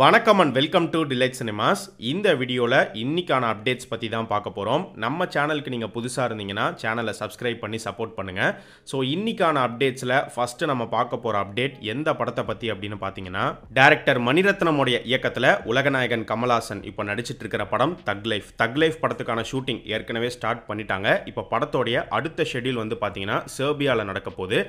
வணக்கம் and welcome to Delight Cinemas இந்த வீடியோவில் இன்றைக்கான அப்டேட்ஸ் பற்றி தான் பார்க்க போகிறோம் நம்ம சேனலுக்கு நீங்கள் புதுசாக இருந்தீங்கன்னா சேனலை சப்ஸ்கிரைப் பண்ணி சப்போர்ட் பண்ணுங்கள் ஸோ இன்றைக்கான அப்டேட்ஸில் ஃபஸ்ட்டு நம்ம பார்க்க போகிற அப்டேட் எந்த படத்தை பற்றி அப்படின்னு பார்த்தீங்கன்னா டேரக்டர் மணிரத்னமுடைய இயக்கத்தில் உலகநாயகன் கமல்ஹாசன் இப்போ நடிச்சிட்டு இருக்கிற படம் தக் லைஃப் தக் லைஃப் படத்துக்கான ஷூட்டிங் ஏற்கனவே ஸ்டார்ட் பண்ணிட்டாங்க இப்போ படத்தோடைய அடுத்த ஷெடியூல் வந்து பார்த்தீங்கன்னா சேர்பியாவில் நடக்க போகுது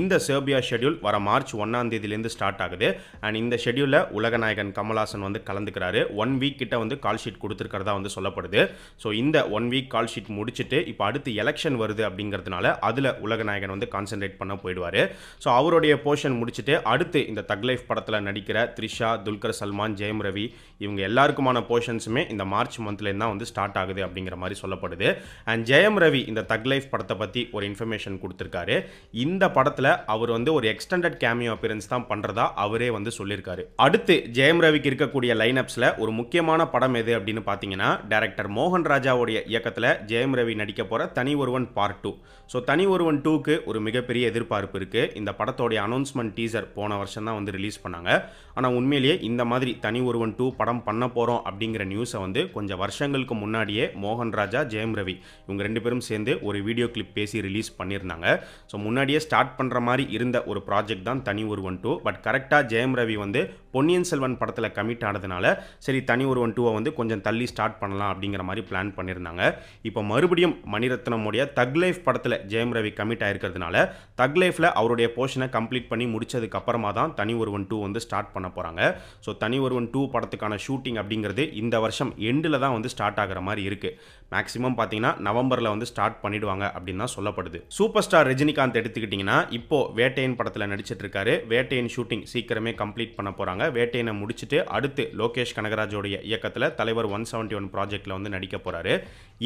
இந்த சேர்பியா ஷெடியூல் வர மார்ச் ஒன்றாம் தேதியிலேருந்து ஸ்டார்ட் ஆகுது அண்ட் இந்த ஷெடியூலில் உலகநாயகன் கமல்ஹாசன் வந்து கலந்துக்கிறாரு ஒன் வீக் கிட்ட வந்து கால் ஷீட் கொடுத்துருக்கிறதா வந்து சொல்லப்படுது ஸோ இந்த ஒன் வீக் கால் ஷீட் முடிச்சுட்டு இப்போ அடுத்து எலெக்ஷன் வருது அப்படிங்கிறதுனால அதில் உலகநாயகன் வந்து கான்சென்ட்ரேட் பண்ண போயிடுவார் ஸோ அவருடைய போர்ஷன் முடிச்சுட்டு அடுத்து இந்த தக் லைஃப் படத்தில் நடிக்கிற த்ரிஷா துல்கர் சல்மான் ஜெயம் ரவி இவங்க எல்லாருக்குமான போர்ஷன்ஸுமே இந்த மார்ச் மந்த்லேருந்து தான் வந்து ஸ்டார்ட் ஆகுது அப்படிங்கிற மாதிரி சொல்லப்படுது அண்ட் ஜெயம் ரவி இந்த தக் லைஃப் படத்தை பற்றி ஒரு இன்ஃபர்மேஷன் கொடுத்துருக்காரு இந்த படத்தில் அவர் வந்து ஒரு எக்ஸ்டெண்டட் கேமியோ அப்பியரன்ஸ் தான் பண்ணுறதா அவரே வந்து சொல்லியிருக்காரு அடுத்து ஜெயம் ரவி ரவிக்கு இருக்கக்கூடிய லைனப்ஸில் ஒரு முக்கியமான படம் எது அப்படின்னு பார்த்தீங்கன்னா டேரக்டர் மோகன் ராஜாவுடைய இயக்கத்தில் ஜெயம் ரவி நடிக்க போகிற தனி ஒருவன் பார்ட் டூ ஸோ தனி ஒருவன் டூக்கு ஒரு மிகப்பெரிய எதிர்பார்ப்பு இருக்குது இந்த படத்தோடைய அனௌன்ஸ்மெண்ட் டீசர் போன வருஷம் தான் வந்து ரிலீஸ் பண்ணாங்க ஆனால் உண்மையிலேயே இந்த மாதிரி தனி ஒருவன் டூ படம் பண்ண போகிறோம் அப்படிங்கிற நியூஸை வந்து கொஞ்சம் வருஷங்களுக்கு முன்னாடியே மோகன் ராஜா ஜெயம் ரவி இவங்க ரெண்டு பேரும் சேர்ந்து ஒரு வீடியோ கிளிப் பேசி ரிலீஸ் பண்ணியிருந்தாங்க ஸோ முன்னாடியே ஸ்டார்ட் பண்ணுற மாதிரி இருந்த ஒரு ப்ராஜெக்ட் தான் தனி ஒருவன் டூ பட் கரெக்டாக ஜெயம் ரவி வந்து பொன்னியின் செல்வன் படத்தை படத்தில் கமிட் ஆனதுனால சரி தனி ஒருவன் டூவை வந்து கொஞ்சம் தள்ளி ஸ்டார்ட் பண்ணலாம் அப்படிங்கிற மாதிரி பிளான் பண்ணியிருந்தாங்க இப்போ மறுபடியும் மணிரத்னமுடைய தக் லைஃப் படத்தில் ஜெயம் ரவி கமிட் ஆயிருக்கிறதுனால தக் லைஃப்பில் அவருடைய போர்ஷனை கம்ப்ளீட் பண்ணி முடித்ததுக்கு அப்புறமா தான் தனி ஒருவன் டூ வந்து ஸ்டார்ட் பண்ண போகிறாங்க ஸோ தனி ஒருவன் டூ படத்துக்கான ஷூட்டிங் அப்படிங்கிறது இந்த வருஷம் எண்டில் தான் வந்து ஸ்டார்ட் ஆகிற மாதிரி இருக்குது மேக்ஸிமம் பார்த்தீங்கன்னா நவம்பரில் வந்து ஸ்டார்ட் பண்ணிடுவாங்க அப்படின்னு தான் சொல்லப்படுது சூப்பர் ஸ்டார் ரஜினிகாந்த் எடுத்துக்கிட்டிங்கன்னா இப்போது வேட்டையன் படத்தில் நடிச்சிட்டு இருக்காரு வேட்டையன் ஷூட்டிங் சீக்கிரமே கம்ப்ளீட் பண்ண போகிறாங்க வேட்டையனை முடிச்சுட்டு முடிச்சுட்டு அடுத்து லோகேஷ் கனகராஜோடைய இயக்கத்தில் தலைவர் ஒன் செவன்ட்டி ஒன் ப்ராஜெக்டில் வந்து நடிக்க போகிறாரு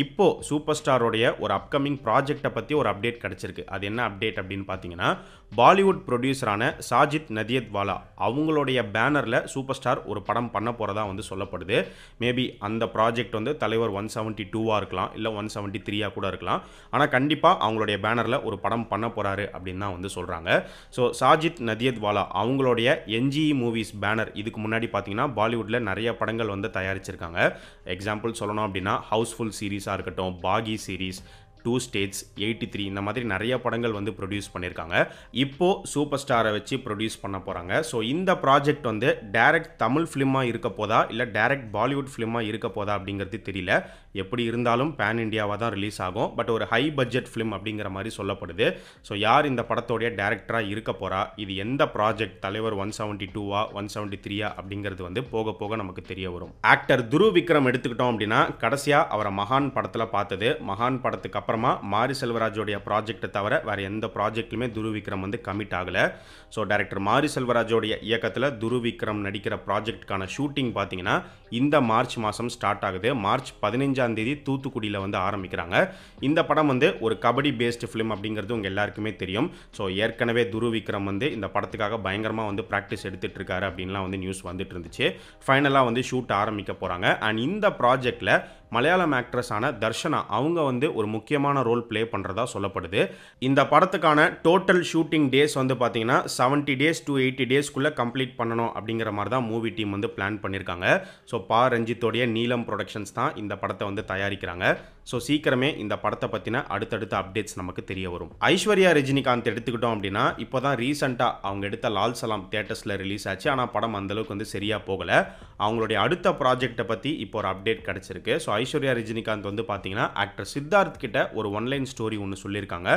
இப்போது சூப்பர் ஸ்டாரோடைய ஒரு அப்கமிங் ப்ராஜெக்டை பற்றி ஒரு அப்டேட் கிடச்சிருக்கு அது என்ன அப்டேட் அப்படின்னு பார்த்தீங்கன்னா பாலிவுட் ப்ரொடியூசரான சாஜித் நதியத்வாலா அவங்களுடைய பேனரில் சூப்பர் ஸ்டார் ஒரு படம் பண்ண போகிறதா வந்து சொல்லப்படுது மேபி அந்த ப்ராஜெக்ட் வந்து தலைவர் ஒன் செவன்ட்டி டூவாக இருக்கலாம் இல்லை ஒன் செவன்ட்டி த்ரீயாக கூட இருக்கலாம் ஆனால் கண்டிப்பாக அவங்களுடைய பேனரில் ஒரு படம் பண்ண போகிறாரு அப்படின்னு தான் வந்து சொல்கிறாங்க ஸோ சாஜித் நதியத்வாலா அவங்களுடைய என்ஜி மூவிஸ் பேனர் இதுக்கு முன்னாடி பார்த்தீங்கன்னா பாலிவுட்டில் நிறைய படங்கள் வந்து தயாரிச்சிருக்காங்க எக்ஸாம்பிள் சொல்லணும் அப்படின்னா ஹவுஸ்ஃபுல் சீரீஸ் சீரீஸாக இருக்கட்டும் Baaghi series two States eighty three இந்த மாதிரி நிறைய படங்கள் வந்து ப்ரொடியூஸ் பண்ணியிருக்காங்க இப்போது சூப்பர் ஸ்டாரை வச்சு ப்ரொடியூஸ் பண்ண போகிறாங்க ஸோ இந்த ப்ராஜெக்ட் வந்து டேரக்ட் தமிழ் ஃபிலிமாக இருக்க போதா இல்லை டேரக்ட் பாலிவுட் ஃபிலிமாக இருக்க போதா அப்படிங்கிறது தெரியல எப்படி இருந்தாலும் பேன் இண்டியாவாக தான் ரிலீஸ் ஆகும் பட் ஒரு ஹை பட்ஜெட் ஃபிலிம் அப்படிங்கிற மாதிரி சொல்லப்படுது ஸோ யார் இந்த படத்தோடைய டேரக்டராக இருக்க போகிறா இது எந்த ப்ராஜெக்ட் தலைவர் ஒன் செவன்டி டூவா ஒன் செவன்ட்டி த்ரீயா அப்படிங்கிறது வந்து போக போக நமக்கு தெரிய வரும் ஆக்டர் துரு விக்ரம் எடுத்துக்கிட்டோம் அப்படின்னா கடைசியாக அவரை மகான் படத்தில் பார்த்தது மகான் படத்துக்கு அப்புறம் அப்புறமா மாரி செல்வராஜோடைய ப்ராஜெக்டை தவிர வேறு எந்த ப்ராஜெக்ட்லையுமே துருவிக்ரம் வந்து கமிட் ஆகலை ஸோ டேரக்டர் மாரி செல்வராஜோடைய இயக்கத்தில் துருவிக்ரம் நடிக்கிற ப்ராஜெக்ட்கான ஷூட்டிங் பார்த்தீங்கன்னா இந்த மார்ச் மாதம் ஸ்டார்ட் ஆகுது மார்ச் பதினைஞ்சாம் தேதி தூத்துக்குடியில் வந்து ஆரம்பிக்கிறாங்க இந்த படம் வந்து ஒரு கபடி பேஸ்டு ஃபிலிம் அப்படிங்கிறது உங்கள் எல்லாருக்குமே தெரியும் ஸோ ஏற்கனவே துருவிக்ரம் வந்து இந்த படத்துக்காக பயங்கரமாக வந்து ப்ராக்டிஸ் எடுத்துகிட்டு இருக்காரு அப்படின்லாம் வந்து நியூஸ் வந்துட்டு இருந்துச்சு ஃபைனலாக வந்து ஷூட் ஆரம்பிக்க போகிறாங்க அண்ட் இந்த ப்ராஜெக்டில் மலையாளம் ஆக்ட்ரஸான தர்ஷனா அவங்க வந்து ஒரு முக்கியமான ரோல் ப்ளே பண்ணுறதா சொல்லப்படுது இந்த படத்துக்கான டோட்டல் ஷூட்டிங் டேஸ் வந்து பார்த்தீங்கன்னா செவன்ட்டி டேஸ் டு எயிட்டி டேஸ்க்குள்ளே கம்ப்ளீட் பண்ணணும் அப்படிங்கிற மாதிரி தான் மூவி டீம் வந்து பிளான் பண்ணியிருக்காங்க ஸோ பா ரஞ்சித்தோடைய நீலம் ப்ரொடக்ஷன்ஸ் தான் இந்த படத்தை வந்து தயாரிக்கிறாங்க ஸோ சீக்கிரமே இந்த படத்தை பற்றின அடுத்தடுத்த அப்டேட்ஸ் நமக்கு தெரிய வரும் ஐஸ்வர்யா ரஜினிகாந்த் எடுத்துக்கிட்டோம் அப்படின்னா இப்போ தான் ரீசெண்டாக அவங்க எடுத்த லால் சலாம் தேட்டர்ஸில் ரிலீஸ் ஆச்சு ஆனால் படம் அந்தளவுக்கு வந்து சரியாக போகலை அவங்களுடைய அடுத்த ப்ராஜெக்டை பற்றி இப்போ ஒரு அப்டேட் கிடச்சிருக்கு ஸோ ஐஸ்வர்யா ரஜினிகாந்த் வந்து பார்த்தீங்கன்னா ஆக்டர் சித்தார்த் கிட்ட ஒரு ஒன்லைன் ஸ்டோரி ஒன்று சொல்லியிருக்காங்க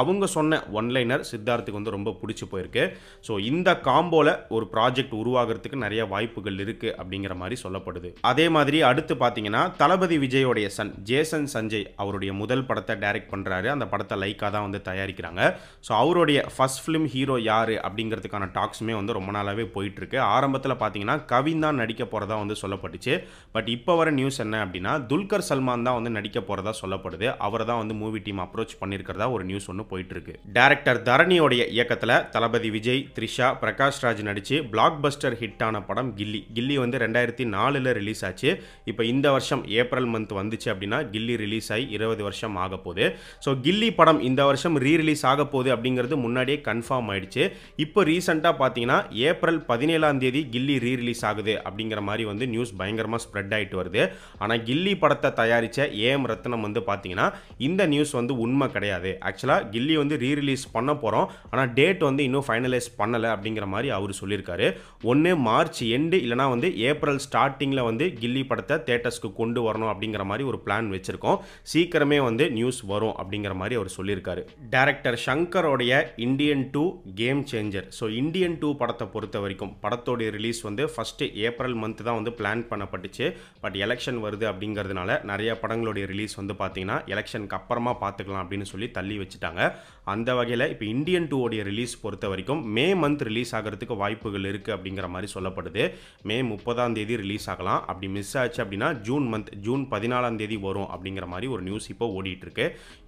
அவங்க சொன்ன ஒன்லைனர் சித்தார்த்துக்கு வந்து ரொம்ப பிடிச்சி போயிருக்கு ஸோ இந்த காம்போவில் ஒரு ப்ராஜெக்ட் உருவாகிறதுக்கு நிறைய வாய்ப்புகள் இருக்குது அப்படிங்கிற மாதிரி சொல்லப்படுது அதே மாதிரி அடுத்து பார்த்தீங்கன்னா தளபதி விஜயோடைய சன் ஜேசன் சஞ்சய் அவருடைய முதல் படத்தை டைரக்ட் பண்ணுறாரு அந்த படத்தை லைக்காக தான் வந்து தயாரிக்கிறாங்க ஸோ அவருடைய ஃபஸ்ட் ஃபிலிம் ஹீரோ யார் அப்படிங்கிறதுக்கான டாக்ஸுமே வந்து ரொம்ப நாளாகவே போயிட்டுருக்கு ஆரம்பத்தில் பார்த்தீங்கன்னா கவின் தான் நடிக்க போகிறதா வந்து சொல்லப்பட்டுச்சு பட் இப்போ வர நியூஸ் என்ன அப்படின்னா துல்கர் சல்மான் தான் வந்து நடிக்க போகிறதா சொல்லப்படுது அவரை தான் வந்து மூவி டீம் அப்ரோச் பண்ணியிருக்கிறதா ஒரு நியூஸ் ஒன்று ஒன்று போயிட்டுருக்கு டேரக்டர் தரணியோடைய இயக்கத்தில் தளபதி விஜய் த்ரிஷா பிரகாஷ் ராஜ் நடித்து பிளாக் பஸ்டர் ஹிட்டான படம் கில்லி கில்லி வந்து ரெண்டாயிரத்தி நாலில் ரிலீஸ் ஆச்சு இப்போ இந்த வருஷம் ஏப்ரல் மந்த் வந்துச்சு அப்படின்னா கில்லி ரிலீஸ் ஆகி இருபது வருஷம் ஆக போகுது ஸோ கில்லி படம் இந்த வருஷம் ரீ ரிலீஸ் ஆக போகுது அப்படிங்கிறது முன்னாடியே கன்ஃபார்ம் ஆயிடுச்சு இப்போ ரீசெண்டாக பார்த்தீங்கன்னா ஏப்ரல் பதினேழாம் தேதி கில்லி ரீ ரிலீஸ் ஆகுது அப்படிங்கிற மாதிரி வந்து நியூஸ் பயங்கரமாக ஸ்ப்ரெட் ஆகிட்டு வருது ஆனால் கில்லி படத்தை தயாரித்த எம் ரத்னம் வந்து பார்த்தீங்கன்னா இந்த நியூஸ் வந்து உண்மை கிடையாது ஆக்சுவலாக கில்லி வந்து ரீரிலீஸ் பண்ண போகிறோம் ஆனால் டேட் வந்து இன்னும் ஃபைனலைஸ் பண்ணலை அப்படிங்கிற மாதிரி அவர் சொல்லியிருக்காரு ஒன்று மார்ச் எண்டு இல்லைனா வந்து ஏப்ரல் ஸ்டார்டிங்கில் வந்து கில்லி படத்தை தேட்டர்ஸ்க்கு கொண்டு வரணும் அப்படிங்கிற மாதிரி ஒரு பிளான் வச்சுருக்கோம் சீக்கிரமே வந்து நியூஸ் வரும் அப்படிங்கிற மாதிரி அவர் சொல்லியிருக்காரு டேரக்டர் ஷங்கரோடைய Indian two Game Changer so Indian two படத்தை பொறுத்த வரைக்கும் படத்தோடைய ரிலீஸ் வந்து ஃபஸ்ட்டு ஏப்ரல் மந்த் தான் வந்து பிளான் பண்ணப்பட்டுச்சு பட் எலெக்ஷன் வருது அப்படிங்கிறதுனால நிறைய படங்களுடைய ரிலீஸ் வந்து பார்த்தீங்கன்னா எலெக்ஷனுக்கு அப்புறமா பார்த்துக்கலாம் அப்படின்னு சொல்லி தள்ளி வச்சுட்டாங்க சொல்லியிருக்காங்க அந்த வகையில் இப்போ இந்தியன் டூவோடைய ரிலீஸ் பொறுத்த வரைக்கும் மே மந்த் ரிலீஸ் ஆகிறதுக்கு வாய்ப்புகள் இருக்குது அப்படிங்கிற மாதிரி சொல்லப்படுது மே முப்பதாம் தேதி ரிலீஸ் ஆகலாம் அப்படி மிஸ் ஆச்சு அப்படின்னா ஜூன் மந்த் ஜூன் பதினாலாம் தேதி வரும் அப்படிங்கிற மாதிரி ஒரு நியூஸ் இப்போ ஓடிட்டுருக்கு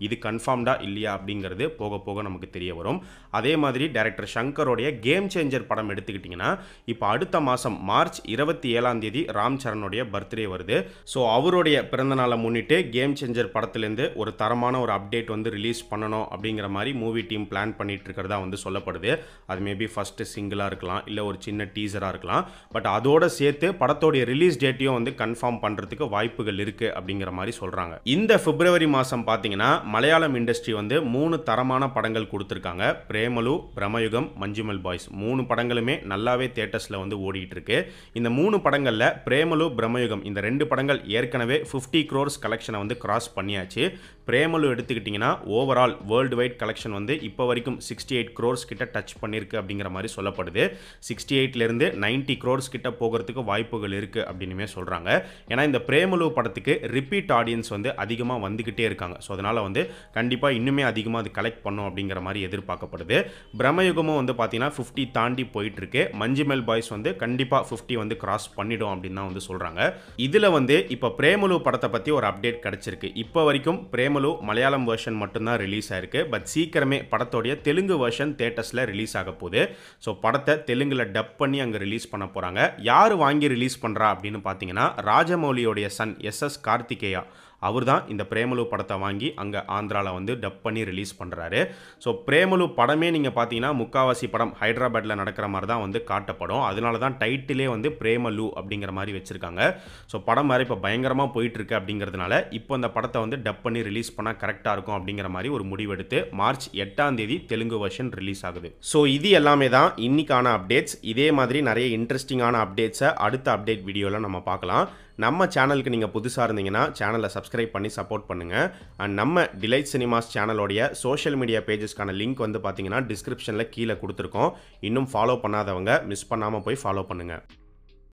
இது கன்ஃபார்ம்டா இல்லையா அப்படிங்கிறது போக போக நமக்கு தெரிய வரும் அதே மாதிரி டேரக்டர் சங்கரோடைய கேம் சேஞ்சர் படம் எடுத்துக்கிட்டிங்கன்னா இப்போ அடுத்த மாதம் மார்ச் இருபத்தி ஏழாம் தேதி ராம் சரணுடைய பர்த்டே வருது ஸோ அவருடைய பிறந்தநாளை முன்னிட்டு கேம் சேஞ்சர் படத்துலேருந்து ஒரு தரமான ஒரு அப்டேட் வந்து ரிலீஸ் பண்ணணும் அப்படிங்கிற மாதிரி மூவி டீம் பிளான் பண்ணிட்டு இருக்கிறதா வந்து சொல்லப்படுது அது மேபி ஃபஸ்ட்டு சிங்கிளாக இருக்கலாம் இல்லை ஒரு சின்ன டீசராக இருக்கலாம் பட் அதோடு சேர்த்து படத்தோடைய ரிலீஸ் டேட்டையும் வந்து கன்ஃபார்ம் பண்ணுறதுக்கு வாய்ப்புகள் இருக்குது அப்படிங்கிற மாதிரி சொல்கிறாங்க இந்த பிப்ரவரி மாதம் பார்த்தீங்கன்னா மலையாளம் இண்டஸ்ட்ரி வந்து மூணு தரமான படங்கள் கொடுத்துருக்காங்க பிரேமலு பிரமயுகம் மஞ்சுமல் பாய்ஸ் மூணு படங்களுமே நல்லாவே தேட்டர்ஸில் வந்து ஓடிட்டு இருக்கு இந்த மூணு படங்களில் பிரேமலு பிரமயுகம் இந்த ரெண்டு படங்கள் ஏற்கனவே ஃபிஃப்டி க்ரோர்ஸ் கலெக்ஷனை வந்து கிராஸ் பண்ணியாச்சு பிரேமலு எடுத்துக்கிட்டிங்கன்னா ஓவரால் வேர்ல்டு வைட் கலெக்ஷன் வந்து இப்போ வரைக்கும் சிக்ஸ்டி எயிட் க்ரோர்ஸ் கிட்ட டச் பண்ணியிருக்கு அப்படிங்கிற மாதிரி சொல்லப்படுது சிக்ஸ்டி எயிட்லேருந்து நைன்ட்டி க்ரோர்ஸ் கிட்ட போகிறதுக்கு வாய்ப்புகள் இருக்குது அப்படின்னுமே சொல்கிறாங்க ஏன்னா இந்த பிரேமலு படத்துக்கு ரிப்பீட் ஆடியன்ஸ் வந்து அதிகமாக வந்துக்கிட்டே இருக்காங்க ஸோ அதனால் வந்து கண்டிப்பாக இன்னுமே அதிகமாக அது கலெக்ட் பண்ணும் அப்படிங்கிற மாதிரி எதிர்பார்க்கப்படுது பிரமயுகமும் வந்து பார்த்தீங்கன்னா ஃபிஃப்டி தாண்டி போயிட்டுருக்கு மஞ்சுமெல் பாய்ஸ் வந்து கண்டிப்பாக ஃபிஃப்டி வந்து கிராஸ் பண்ணிடும் அப்படின்னு தான் வந்து சொல்கிறாங்க இதில் வந்து இப்போ பிரேமலு படத்தை பற்றி ஒரு அப்டேட் கிடச்சிருக்கு இப்போ வரைக்கும் பிரேமலு நார்மலும் மலையாளம் வேர்ஷன் மட்டும்தான் ரிலீஸ் ஆயிருக்கு பட் சீக்கிரமே படத்தோடைய தெலுங்கு வேர்ஷன் தேட்டர்ஸில் ரிலீஸ் ஆக போகுது ஸோ படத்தை தெலுங்கில் டப் பண்ணி அங்கே ரிலீஸ் பண்ண போகிறாங்க யார் வாங்கி ரிலீஸ் பண்ணுறா அப்படின்னு பார்த்தீங்கன்னா ராஜமௌலியோடைய சன் எஸ் எஸ் கார்த்திகேயா அவர் தான் இந்த பிரேமலு படத்தை வாங்கி அங்கே ஆந்திராவில் வந்து டப் பண்ணி ரிலீஸ் பண்ணுறாரு ஸோ பிரேமலு படமே நீங்கள் பார்த்தீங்கன்னா முக்காவாசி படம் ஹைதராபாத்தில் நடக்கிற மாதிரி தான் வந்து காட்டப்படும் அதனால தான் டைட்டிலே வந்து பிரேமலு அப்படிங்கிற மாதிரி வச்சுருக்காங்க ஸோ படம் மாதிரி இப்போ பயங்கரமாக போயிட்டுருக்கு அப்படிங்கிறதுனால இப்போ அந்த படத்தை வந்து டப் பண்ணி ரிலீஸ் பண்ணால் கரெக்டாக இருக்கும் அப்படிங்கிற மாதிரி ஒரு முடிவெடுத்து மார்ச் எட்டாம் தேதி தெலுங்கு வருஷன் ரிலீஸ் ஆகுது ஸோ இது எல்லாமே தான் இன்னைக்கான அப்டேட்ஸ் இதே மாதிரி நிறைய இன்ட்ரெஸ்டிங்கான அப்டேட்ஸை அடுத்த அப்டேட் வீடியோவில் நம்ம பார்க்கலாம் நம்ம சேனலுக்கு நீங்கள் புதுசாக இருந்தீங்கன்னா சேனலை சப்ஸ்கிரைப் பண்ணி சப்போர்ட் பண்ணுங்கள் அண்ட் நம்ம டிலைட் சினிமாஸ் சேனலோடைய சோஷியல் மீடியா பேஜஸ்க்கான லிங்க் வந்து பார்த்தீங்கன்னா டிஸ்கிரிப்ஷனில் கீழே கொடுத்துருக்கோம் இன்னும் ஃபாலோ பண்ணாதவங்க மிஸ் பண்ணாமல் போய் ஃபாலோ பண்ணுங்கள்